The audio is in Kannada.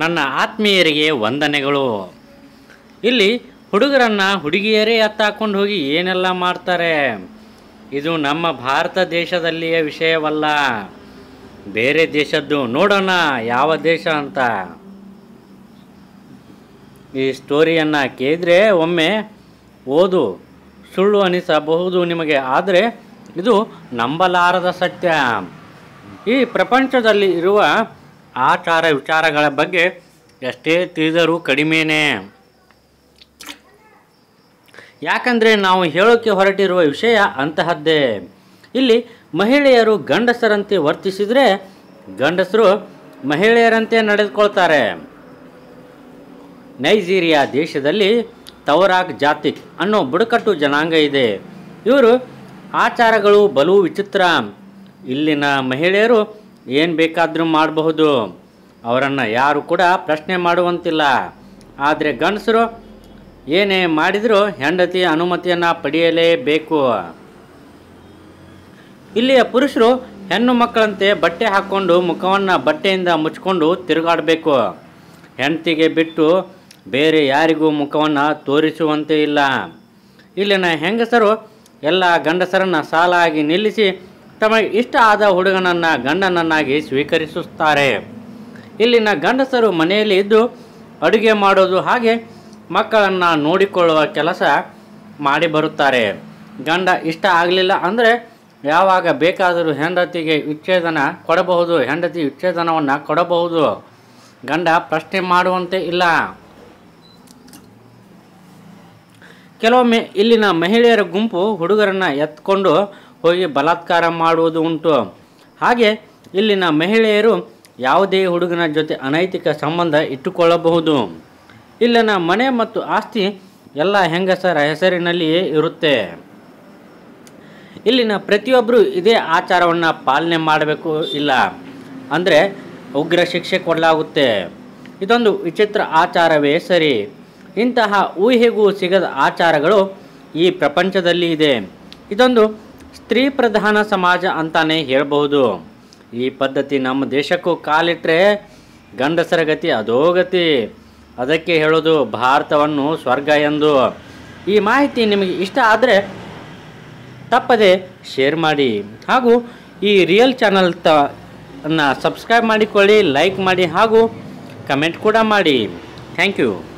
ನನ್ನ ಆತ್ಮೀಯರಿಗೆ ವಂದನೆಗಳು ಇಲ್ಲಿ ಹುಡುಗರನ್ನು ಹುಡುಗಿಯರೇ ಹಾಕ್ಕೊಂಡು ಹೋಗಿ ಏನೆಲ್ಲ ಮಾಡ್ತಾರೆ ಇದು ನಮ್ಮ ಭಾರತ ದೇಶದಲ್ಲಿಯ ವಿಷಯವಲ್ಲ ಬೇರೆ ದೇಶದ್ದು ನೋಡೋಣ ಯಾವ ದೇಶ ಅಂತ ಈ ಸ್ಟೋರಿಯನ್ನು ಕೇಳಿದ್ರೆ ಒಮ್ಮೆ ಓದು ಸುಳ್ಳು ಅನಿಸಬಹುದು ನಿಮಗೆ ಆದರೆ ಇದು ನಂಬಲಾರದ ಸತ್ಯ ಈ ಪ್ರಪಂಚದಲ್ಲಿ ಇರುವ ಆಚಾರ ವಿಚಾರಗಳ ಬಗ್ಗೆ ಎಷ್ಟೇ ತಿಳಿದರೂ ಕಡಿಮೆಯೇ ಯಾಕಂದರೆ ನಾವು ಹೇಳೋಕ್ಕೆ ಹೊರಟಿರುವ ವಿಷಯ ಅಂತಹದ್ದೇ ಇಲ್ಲಿ ಮಹಿಳೆಯರು ಗಂಡಸರಂತೆ ವರ್ತಿಸಿದರೆ ಗಂಡಸರು ಮಹಿಳೆಯರಂತೆ ನಡೆದುಕೊಳ್ತಾರೆ ನೈಜೀರಿಯಾ ದೇಶದಲ್ಲಿ ತವರಾಕ್ ಜಾತಿಕ್ ಅನ್ನೋ ಬುಡಕಟ್ಟು ಜನಾಂಗ ಇದೆ ಇವರು ಆಚಾರಗಳು ಬಲು ವಿಚಿತ್ರ ಇಲ್ಲಿನ ಮಹಿಳೆಯರು ಏನು ಬೇಕಾದರೂ ಮಾಡಬಹುದು ಅವರನ್ನು ಯಾರು ಕೂಡ ಪ್ರಶ್ನೆ ಮಾಡುವಂತಿಲ್ಲ ಆದರೆ ಗಂಡಸರು ಏನೇ ಮಾಡಿದರೂ ಹೆಂಡತಿ ಅನುಮತಿಯನ್ನು ಪಡೆಯಲೇಬೇಕು ಇಲ್ಲಿಯ ಪುರುಷರು ಹೆಣ್ಣು ಮಕ್ಕಳಂತೆ ಬಟ್ಟೆ ಹಾಕ್ಕೊಂಡು ಮುಖವನ್ನು ಬಟ್ಟೆಯಿಂದ ಮುಚ್ಕೊಂಡು ತಿರುಗಾಡಬೇಕು ಹೆಂಡತಿಗೆ ಬಿಟ್ಟು ಬೇರೆ ಯಾರಿಗೂ ಮುಖವನ್ನು ತೋರಿಸುವಂತೆ ಇಲ್ಲ ಇಲ್ಲಿನ ಹೆಂಗಸರು ಎಲ್ಲ ಗಂಡಸರನ್ನು ಸಾಲಾಗಿ ನಿಲ್ಲಿಸಿ ತಮಗೆ ಇಷ್ಟ ಆದ ಹುಡುಗನನ್ನು ಗಂಡನನ್ನಾಗಿ ಸ್ವೀಕರಿಸುತ್ತಾರೆ ಇಲ್ಲಿನ ಗಂಡಸರು ಮನೆಯಲ್ಲಿ ಇದ್ದು ಅಡುಗೆ ಮಾಡೋದು ಹಾಗೆ ಮಕ್ಕಳನ್ನು ನೋಡಿಕೊಳ್ಳುವ ಕೆಲಸ ಮಾಡಿ ಬರುತ್ತಾರೆ ಗಂಡ ಇಷ್ಟ ಆಗಲಿಲ್ಲ ಅಂದರೆ ಯಾವಾಗ ಬೇಕಾದರೂ ಹೆಂಡತಿಗೆ ವಿಚ್ಛೇದನ ಕೊಡಬಹುದು ಹೆಂಡತಿ ವಿಚ್ಛೇದನವನ್ನು ಕೊಡಬಹುದು ಗಂಡ ಪ್ರಶ್ನೆ ಮಾಡುವಂತೆ ಇಲ್ಲ ಕೆಲವೊಮ್ಮೆ ಇಲ್ಲಿನ ಮಹಿಳೆಯರ ಗುಂಪು ಹುಡುಗರನ್ನು ಎತ್ಕೊಂಡು ಹೋಗಿ ಬಲಾತ್ಕಾರ ಮಾಡುವುದು ಉಂಟು ಹಾಗೆ ಇಲ್ಲಿನ ಮಹಿಳೆಯರು ಯಾವುದೇ ಹುಡುಗನ ಜೊತೆ ಅನೈತಿಕ ಸಂಬಂಧ ಇಟ್ಟುಕೊಳ್ಳಬಹುದು ಇಲ್ಲಿನ ಮನೆ ಮತ್ತು ಆಸ್ತಿ ಎಲ್ಲ ಹೆಂಗಸರ ಹೆಸರಿನಲ್ಲಿಯೇ ಇರುತ್ತೆ ಇಲ್ಲಿನ ಪ್ರತಿಯೊಬ್ಬರು ಇದೇ ಆಚಾರವನ್ನು ಪಾಲನೆ ಮಾಡಬೇಕು ಇಲ್ಲ ಅಂದರೆ ಉಗ್ರ ಶಿಕ್ಷೆ ಕೊಡಲಾಗುತ್ತೆ ಇದೊಂದು ವಿಚಿತ್ರ ಆಚಾರವೇ ಸರಿ ಇಂತಹ ಊಹೆಗೂ ಸಿಗದ ಆಚಾರಗಳು ಈ ಪ್ರಪಂಚದಲ್ಲಿ ಇದೆ ಇದೊಂದು ಸ್ತ್ರೀ ಪ್ರಧಾನ ಸಮಾಜ ಅಂತಾನೆ ಹೇಳಬಹುದು ಈ ಪದ್ಧತಿ ನಮ್ಮ ದೇಶಕ್ಕೂ ಕಾಲಿಟ್ಟರೆ ಗಂಡಸರ ಗತಿ ಗತಿ ಅದಕ್ಕೆ ಹೇಳೋದು ಭಾರತವನ್ನು ಸ್ವರ್ಗ ಎಂದು ಈ ಮಾಹಿತಿ ನಿಮಗೆ ಇಷ್ಟ ಆದರೆ ತಪ್ಪದೆ ಶೇರ್ ಮಾಡಿ ಹಾಗೂ ಈ ರಿಯಲ್ ಚಾನಲ್ ತ ಅನ್ನು ಸಬ್ಸ್ಕ್ರೈಬ್ ಮಾಡಿಕೊಳ್ಳಿ ಲೈಕ್ ಮಾಡಿ ಹಾಗೂ ಕಮೆಂಟ್ ಕೂಡ ಮಾಡಿ ಥ್ಯಾಂಕ್ ಯು